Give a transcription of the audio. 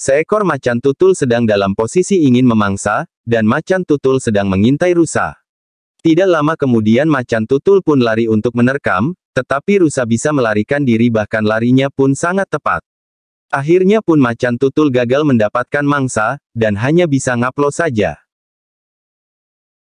Seekor macan tutul sedang dalam posisi ingin memangsa, dan macan tutul sedang mengintai rusa. Tidak lama kemudian macan tutul pun lari untuk menerkam, tetapi rusa bisa melarikan diri bahkan larinya pun sangat tepat. Akhirnya pun macan tutul gagal mendapatkan mangsa, dan hanya bisa ngaplo saja.